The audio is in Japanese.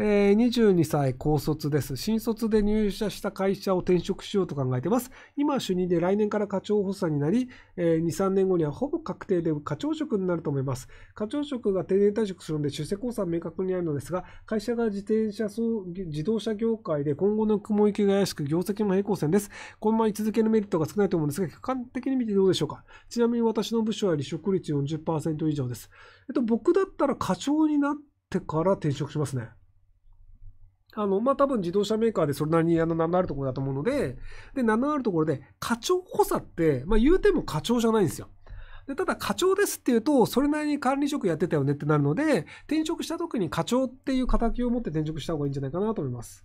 えー、22歳高卒です。新卒で入社した会社を転職しようと考えてます。今、主任で来年から課長補佐になり、えー、2、3年後にはほぼ確定で課長職になると思います。課長職が定年退職するので、出世交差は明確にあるのですが、会社が自転車、自動車業界で今後の雲行きが怪しく、業績も平行線です。このまま居続けるメリットが少ないと思うんですが、客観的に見てどうでしょうか。ちなみに私の部署は離職率40%以上です。えっと、僕だったら課長になってから転職しますね。あの、まあ、多分自動車メーカーでそれなりにあの、名のあるところだと思うので、で、名のあるところで、課長補佐って、まあ、言うても課長じゃないんですよ。で、ただ課長ですって言うと、それなりに管理職やってたよねってなるので、転職した時に課長っていう仇を持って転職した方がいいんじゃないかなと思います。